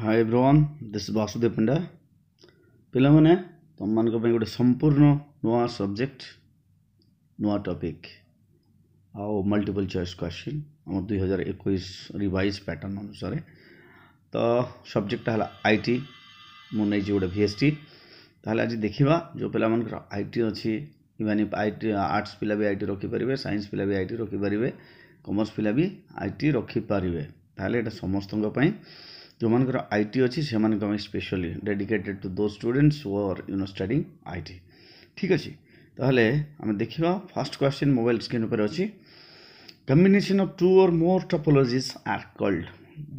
High everyone this Basudev Panda ପିଲାମାନେ ତୁମମାନଙ୍କ ପାଇଁ ଗୋଟେ ସମ୍ପୂର୍ଣ୍ଣ ନୂଆ ସବଜେକ୍ଟ ନୂଆ ଟପିକ୍ ଆଉ ମଲ୍ଟିପଲ୍ ଚଏସ୍ କ୍ୱେଶ୍ଚିନ୍ ଆମର ଦୁଇ ହଜାର ଏକୋଇଶ ରିଭାଇଜ୍ ପ୍ୟାଟର୍ନ ଅନୁସାରେ ତ ସବଜେକ୍ଟଟା ହେଲା ଆଇ ଟି ମୁଁ ନେଇଛି ଗୋଟେ ଭି ଏସ୍ ଟି ତାହେଲେ ଆଜି ଦେଖିବା ଯେଉଁ ପିଲାମାନଙ୍କର ଆଇ ଟି ଅଛି ଇଭେନ୍ ଆଇ ଟି ଆର୍ଟ୍ସ ପିଲା ବି ଆଇ ଟି ରଖିପାରିବେ ସାଇନ୍ସ ପିଲା ବି ଆଇ ଟି ରଖିପାରିବେ କମର୍ସ ପିଲା ବି ଆଇ ଟି ରଖିପାରିବେ ତାହେଲେ ଏଇଟା ସମସ୍ତଙ୍କ ପାଇଁ ଯେଉଁମାନଙ୍କର ଆଇ ଟି ଅଛି ସେମାନଙ୍କ ପାଇଁ specially dedicated to those students where are you know studying I T ଠିକ୍ ଅଛି ତାହେଲେ ଆମେ ଦେଖିବା ଫାର୍ଷ୍ଟ କ୍ୱେଶ୍ଚିନ୍ ମୋବାଇଲ୍ ସ୍କ୍ରିନ୍ ଉପରେ ଅଛି combination of two or more topologies are called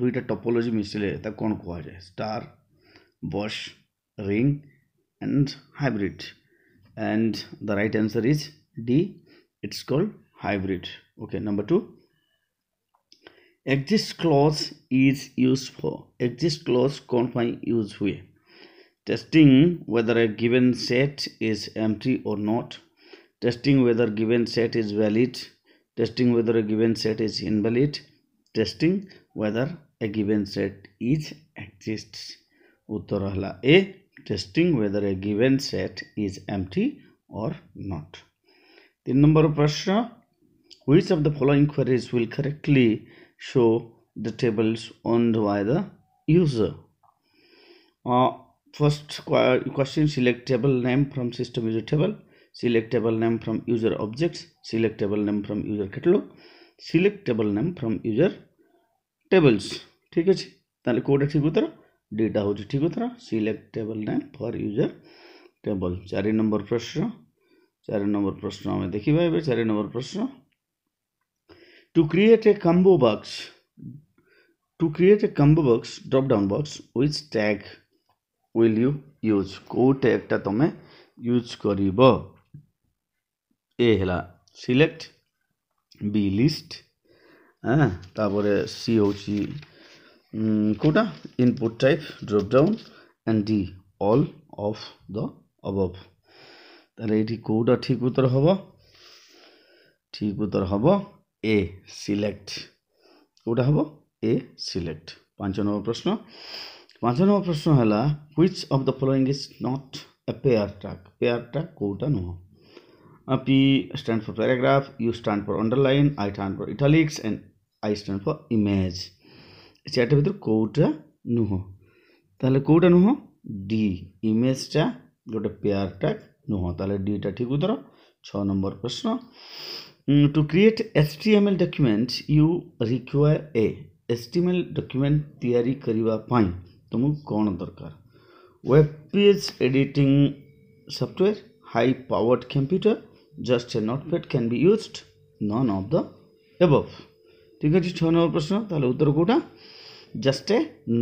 ଦୁଇଟା ଟପୋଲୋଜି ମିଶିଲେ ତାକୁ କ'ଣ କୁହାଯାଏ star bus ring and hybrid and the right answer is D it's called hybrid okay number two exist clause is used for exist clause confine use way testing whether a given set is empty or not testing whether given set is valid testing whether a given set is invalid testing whether a given set is exists उत्तर है A testing whether a given set is empty और not तीन number प्रश्न which of the following queries will correctly show the tables owned by the user. Uh, first question select table name from system user table select table name from user objects select table name from user catalog select table name from user tables ঠিক আছে তাহলে কোটা ঠিক উত্তর ডিটা হচ্ছে ঠিক উত্তর select table name for user table চারি নম্বর প্রশ্ন চারি নম্বর প্রশ্ন আমি দেখিবা এবে চারি নম্বর To create a combo box, to create a combo box drop down box, which tag will you use? କୋଉ tagଟା ତମେ ୟୁଜ୍ କରିବ? ଏ ହେଲା ସିଲେକ୍ଟ ବି ଲିଷ୍ଟ ତାପରେ ସି ହେଉଛି କେଉଁଟା input type drop down and D all of the above ତାହେଲେ ଏଇଠି କେଉଁଟା ଠିକ୍ ଉତ୍ତର ହେବ ଠିକ୍ ଉତ୍ତର ହେବ এ সিলেক্ট কোটা হব এ সিলেক্ট ପାଞ୍ଚ নম্বর প্রশ্ন ପାଞ୍ଚ নম্বর প্রশ্ন ହେଲା which of the following is not a pair track pair track କେଉଁଟା ନୁହଁ P stand for paragraph U stand for underline I stand for italics and I stand for image ଚାରିଟା ଭିତରୁ କେଉଁଟା ନୁହଁ ତାହେଲେ କେଉଁଟା ନୁହଁ ଡି ଇମେଜ୍ଟା ଗୋଟେ ପେୟାର ଟ୍ରାକ୍ ନୁହଁ ତାହେଲେ ଡିଟା ଠିକ୍ ଉତ୍ତର ଛଅ নম্বর প্রশ্ন to create HTML document you require a HTML document ତିଆରି କରିବା ପାଇଁ ତୁମକୁ କ'ଣ ଦରକାର web page editing software high powered computer just a notepad can be used none of the above ଠିକ୍ ଅଛି ଛଅ ନମ୍ବର ପ୍ରଶ୍ନ ତାହେଲେ ଉତ୍ତର କେଉଁଟା just a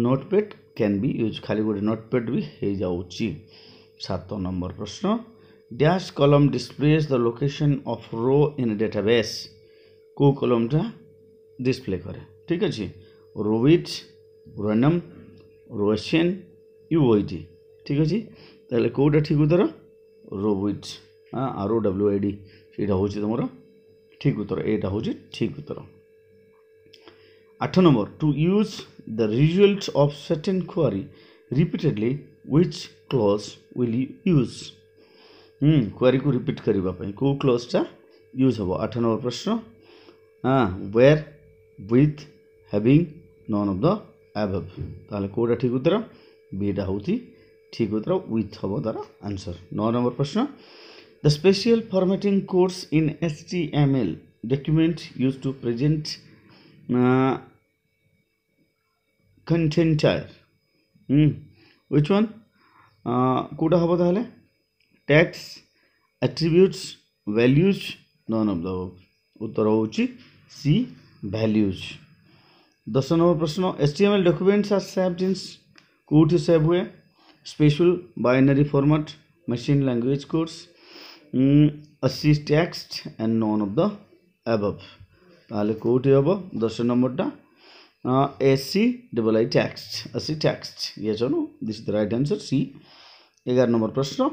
notepad can be use ଖାଲି ଗୋଟେ ନୋଟ୍ ପ୍ୟାଡ୍ ବି ହେଇଯାଉଛି ସାତ ନମ୍ବର ପ୍ରଶ୍ନ dash column displays the location of row in a database কেউ কলমটা ডিসপ্লে করে ঠিক আছে রোইট রোনম রোশন ইউওইডি ঠিক আছে তাহলে কেউটা ঠিক উত্তর রোইট হ্যাঁ আর ও ডব্লু আইডি ସେଇଟା ହେଉଛି ତୁମର ଠିକ୍ ଉତ୍ତର ଏଇଟା ହେଉଛି ଠିକ୍ ଉତ୍ତର ଆଠ number to use the result of certain query repeatedly which clause will use କ୍ୱାରିକୁ ରିପିଟ୍ କରିବା ପାଇଁ କେଉଁ କ୍ଲୋଜ୍ଟା ୟୁଜ୍ ହେବ ଆଠ ନମ୍ବର ପ୍ରଶ୍ନ where with having none of the above ତାହେଲେ କେଉଁଟା ଠିକ୍ ଉତ୍ତର ବିଟା ହେଉଛି ଠିକ୍ ଉତ୍ତର ୱିଥ୍ ହେବ ତା'ର ଆନ୍ସର୍ ନଅ ନମ୍ବର ପ୍ରଶ୍ନ the special formatting codes in H T M L document use to present କଣ୍ଟେଣ୍ଟର ୱିଚ୍ ୱାନ୍ କେଉଁଟା ହେବ ତାହେଲେ tags attributes values none of the उत्तर हूँ सी वैल्यूज दस नंबर प्रश्न S T M L documents are save जिन कौट सेव हुए special binary format machine language codes ASCII text and none of the above ताल कौटी हे दस नंबरटा S C double I tax अस्सी टैक्स ये जानू this the right answer C एगार नंबर प्रश्न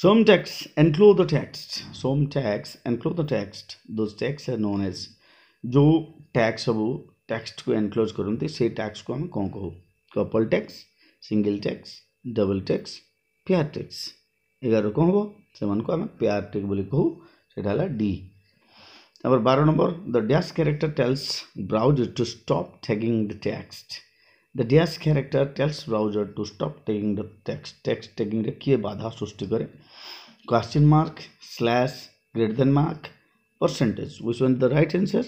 Some texts enclose the text. Some texts enclose the text. Those texts are known as जो टैक्स है वो टेक्स्ट को एनक्लोज करूँ तो से टैक्स को हम कौन कहू couple tags single tags double tags pair tags एगार कौन हम से आम पेयर टैक्स बोली कहू से डी তারপর বারো number the dash character tells browser to stop tagging the text the dash character tells browser to stop tagging the text text ট্যাগিংরে কিয়ে বাধা সৃষ্টি করে question mark slash greater than mark percentage which one the right answer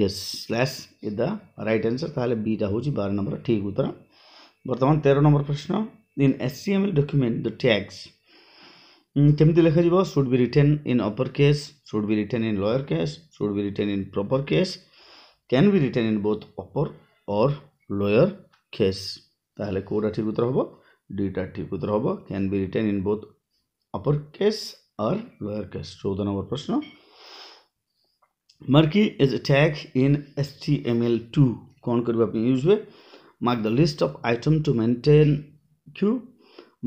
yes slash is the right answer তাহলে বিটা হচ্ছে বার number ঠিক উত্তর বর্তমান তেরো নম্বর প্রশ্ন in S C M L document the tags কেমতি লেখাযিব should be written in upper case should be written in lower case should be written in proper case can be written in both upper or lower case তাহলে কোটা ঠিক উত্তর হব ডিটা ঠিক উত্তর হব can be written in both upper case or lower case so the number prashna murky is a tag in html2 kon web apni use mark the list of item to maintain queue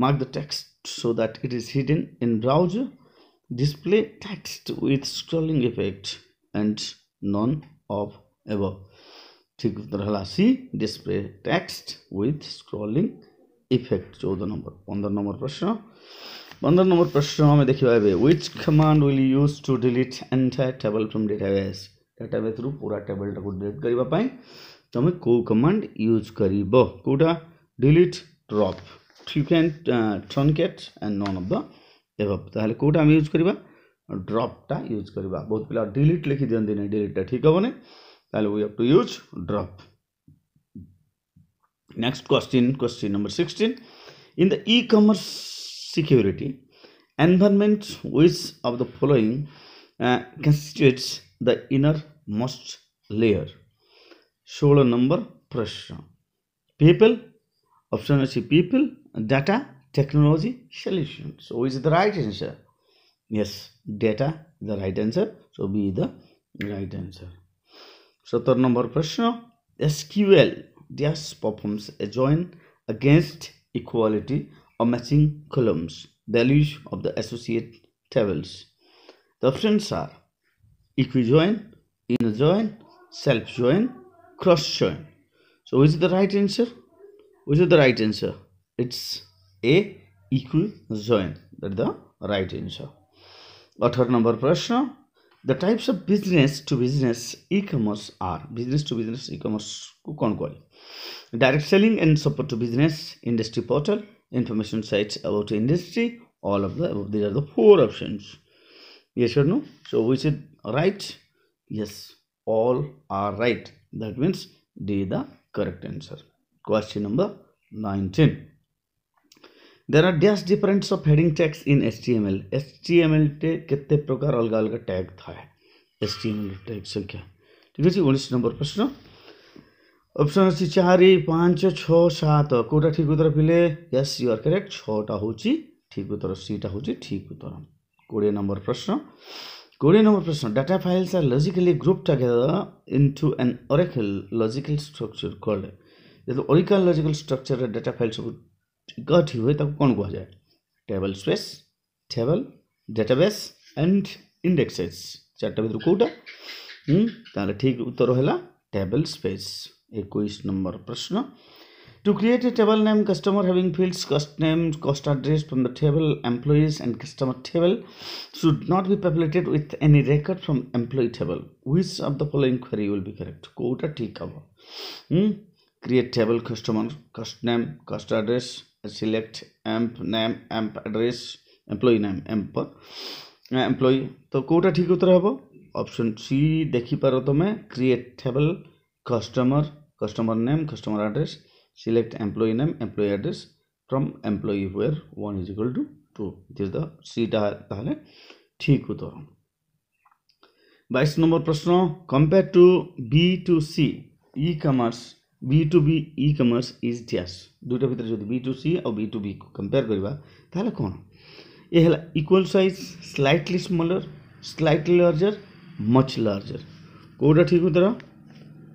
mark the text so that it is hidden in browser display text with scrolling effect and none of above ঠিক রহলা C display text with scrolling effect चौदह number. पंद्रह number प्रश्न. पंद्रह number प्रश्न हमें देखिए भाई which command will use to delete entire table from database database रु पूरा टेबल टाक डिलीट करने पाई तुम्हें कौ कमांड यूज कर कौटा delete drop you can truncate and none of the above ताहले कौटा आम यूज करवा ड्रपटा यूज करवा बहुत पिला डिलीट लिखि दिखते ना डिलीटा ठीक हम ताहले we have to use drop next question question number sixteen in the e commerce security. Environment which of the following uh, constitutes the innermost layer? the number pressure. People, option C people, data, technology, solution. So is the right answer? Yes, data the right answer. So be the right answer. So the number question. SQL just performs a join against equality or matching columns values of the associate tables. The options are equijoin, inner join, self join, cross join. So which is the right answer? Which is the right answer? It's A equijoin. That's the right answer. Author number prashna. The types of business to business e-commerce are business to business e-commerce direct selling and support to business industry portal information sites about industry all of the above these are the four options yes or no so we said right yes all are right that means d the correct answer question number 19 there are just difference of heading tags in html html te kitne prakar alag alag tag tha html tag संख्या theek hai जी उन्नीस number प्रश्न option अच्छे चार पाँच छः सात कौटा ठिक उत्तर पीले यस ୟୁ ଆର୍ କରେକ୍ଟ ଛଅଟା ହେଉଛି ଠିକ୍ ଉତ୍ତର ସିଟା ହେଉଛି ଠିକ୍ कोड़े କୋଡ଼ିଏ ନମ୍ବର ପ୍ରଶ୍ନ नंबर प्रश्न data files are logically group together into an Oracle logical structure called जो Oracle logical structure data file सब इकट्ठी हुए कौन कह जाए table space table database and indexes चार्टा भर कौटा ठीक उत्तर है टेबल स्पेस एक नंबर प्रश्न to create a table name customer having fields cust name cust address from the table employees and customer table should not be populated with any record from employee table which of the following query will be correct कौटा ठीक हम create table customer cust name cust address select emp name emp address employee name emp employee तो कौटा ठीक उत्तर हम option C देखिपार तुम create table customer customer name customer address select employee name employee address from employee where 1 is equal to 2 this is the c ठीक उत्तर 22 number प्रश्न compare to B to C e commerce B to B e commerce is dash दुटा भीतर जदी B to C और B to B को compare करबा ताले कोन ए हला equal size slightly smaller slightly larger much larger कोडा ठीक उत्तर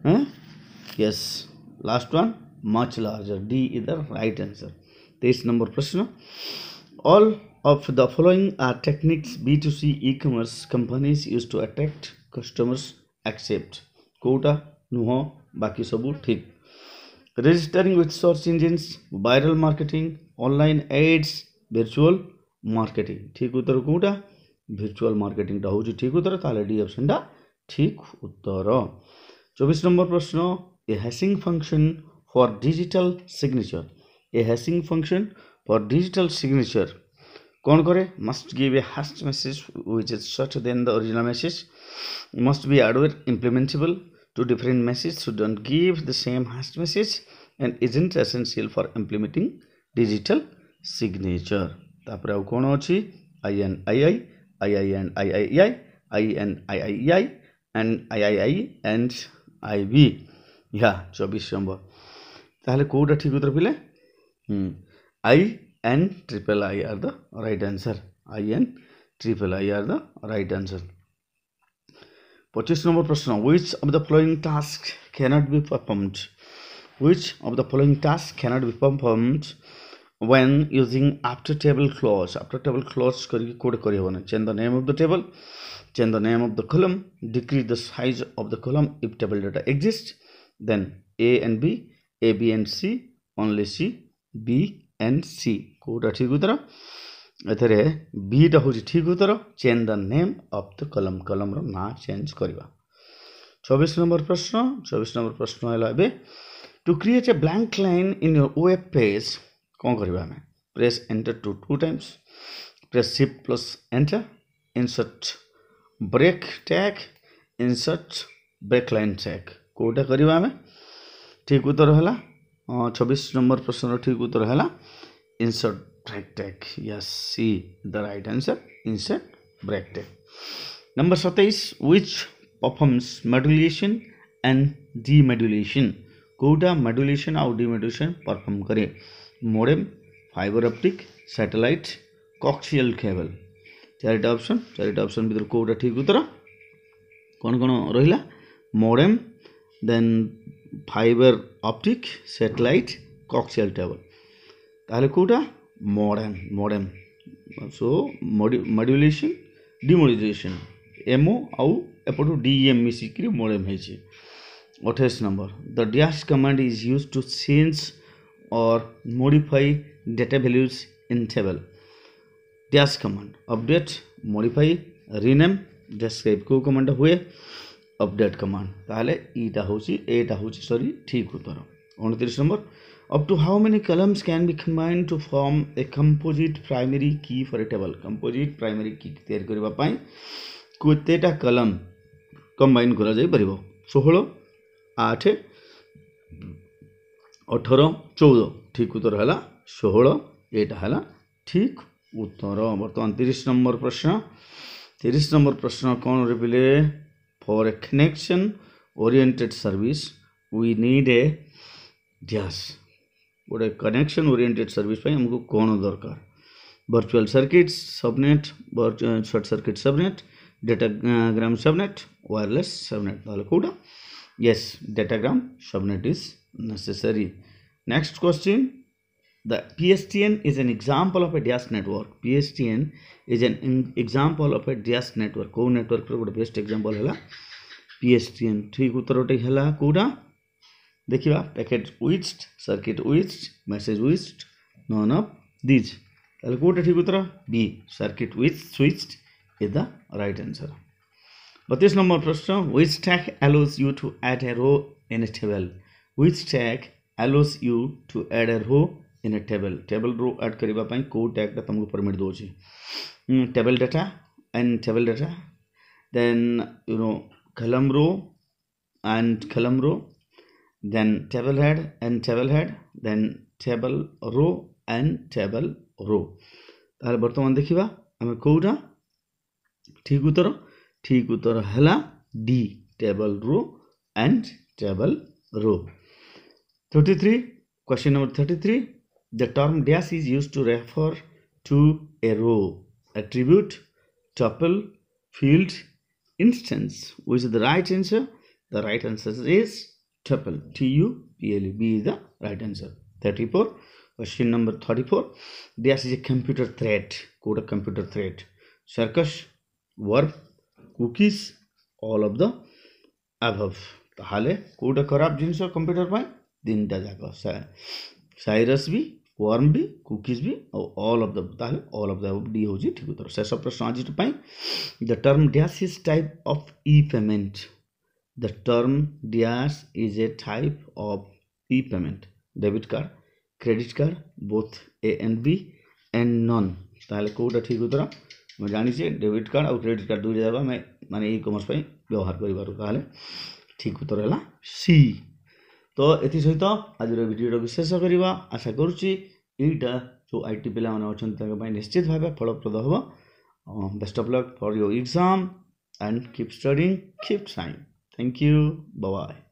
yes last one much larger D is the right answer तेईस नंबर प्रश्न all of the following are techniques B to C e commerce companies use to attract customers except कौटा नुह बाकी सब ठीक registering with search engines viral marketing online ads virtual marketing ठीक उत्तर कौटा भिर्चुआल marketing টা ठीक उत्तर উত্তর डी ডি ठीक उत्तर চব্বিশ নম্বর প্রশ্ন a hashing function for digital signature a hashing function for digital signature কোন করে must give a hashed message which is short than the original message must be hardware implementable two different message should don't give the same hashed message and isn't essential for implementing digital signature তারপরে আউ কোণ অছি I N I I I I N I I I I N I I I and I I I and I वि या चौबीस number ताल कौटा ठीक उत्तर पीले I N triple I are the right answer I N triple I are the right answer पचीस number प्रश्न which of the following task cannot be performed which of the following task cannot be performed when using alter table clause alter table clause करके कौटे करहबना change the name of the table change the name of the column decrease the size of the column if table data exists then a and b a b and c only c b and c କୋଉଟା ଠିକ୍ ଉତ୍ତର ଏଥିରେ beta ହେଉଛି ଠିକ୍ ଉତ୍ତର change the name of the column କଲମ୍ର ନାଁ change କରିବା ଚବିଶ ନମ୍ବର ପ୍ରଶ୍ନ ଚବିଶ ନମ୍ବର ପ୍ରଶ୍ନ ହେଲା ଏବେ to create a blank line in your web page କ'ଣ କରିବା ଆମେ press enter two two times press shift plus enter insert break tag insert break line tag কোটা করিবা আমি ঠিক উত্তর হলা 26 নম্বর প্রশ্নৰ ঠিক উত্তর হলা insert break tag yes C the right answer insert break tag number 27 which performs modulation and demodulation কোটা মডুলেশন আৰু ডি মডুলেশন परफॉर्म কৰে modem fibre optic satellite coaxial cable ଚାରିଟା ଅପସନ୍ ଚାରିଟା ଅପସନ୍ ଭିତରୁ କେଉଁଟା ଠିକ୍ ଉତ୍ତର କ'ଣ କ'ଣ ରହିଲା modem then fibre optic satellite coaxial tower ତାହେଲେ କେଉଁଟା modem modem so modulation demodulation M O ଆଉ ଏପଟୁ ଡିଏମ୍ ମିଶିକିରି ମୋଡ଼େମ୍ ହେଇଛି ଅଠେଇଶ number the dash command is use to change or modify data values in table dash command update modify rename describe কেউ কমান্ডটা হুয়ে update command তাহলে ইটা হচ্ছে এটা হচ্ছে সরি ঠিক উত্তর উনত্রিশ নম্বর up to how many columns can be combined to form a composite primary key for a table composite primary key তৈরি করিবা পাই কতটা কলম কম্বাইন করা যাই পারিব 16 8 18 14 ঠিক উত্তর হলা 16 এটা হলা ঠিক उत्तर बर्तमान तीस नंबर प्रश्न तीस नंबर प्रश्न कौन रिपिले for a connection oriented service we need a dash गोटे कनेक्शन ओरिएंटेड सर्विस आमको कौन दरकार virtual circuit subnet short circuit subnet datagram subnet wireless subnet ना कौटा yes datagram subnet is necessary next question The PSTN is an example of a DAS network. PSTN is an example of a DAS network. को network पर गोटे best example है PSTN ठीक उत्तर टे है कौटा देखा packet switched circuit switched message switched none of these তাহলে কোটা ঠিক উত্তর B circuit with switched is the right answer বত্রিশ নম্বর প্রশ্ন which tag allows you to add a row in a table which tag allows you to add a row in a table table row add करने कौ टैगटा तुमको permit दौर table data and table data then you know column row and कलम row then table head and table head then table row and table row तो बर्तमान देखा आम कौटा ठीक उत्तर ठीक उत्तर है D table row and table row thirty three question number thirty three The term dash is used to refer to a row, attribute, tuple, field, instance. Which is the right answer? The right answer is tuple. T U P L E. B is the right answer. 34. Question number 34. Dash is a computer threat. Code a computer threat. Circus, verb, cookies, all of the above. তাহলে কোটা খারাপ জিনিস computer পাই তিনটা যাক Cyrus b. Worm भी cookies भी all of the ताले all of the D ठीक उत्तर शेष प्रश्न आज the term dash is type of e payment the term dash is a type of e payment debit card credit card both A and B and none ताले कोटा ठीक उत्तर मैं जानी डेबिट कार्ड और क्रेडिट कार्ड दुई मैं माने ई कॉमर्स व्यवहार कर ठीक उत्तर है सी ତ ଏଥିସହିତ ଆଜିର ଭିଡ଼ିଓଟାକୁ ଶେଷ କରିବା ଆଶା କରୁଛି ଏଇଟା ଯେଉଁ ଆଇ ଟି ପିଲାମାନେ ଅଛନ୍ତି ତାଙ୍କ ପାଇଁ ନିଶ୍ଚିତ ଭାବେ ଫଳପ୍ରଦ ହେବ best of luck for your exam and keep studying keep trying thank you bye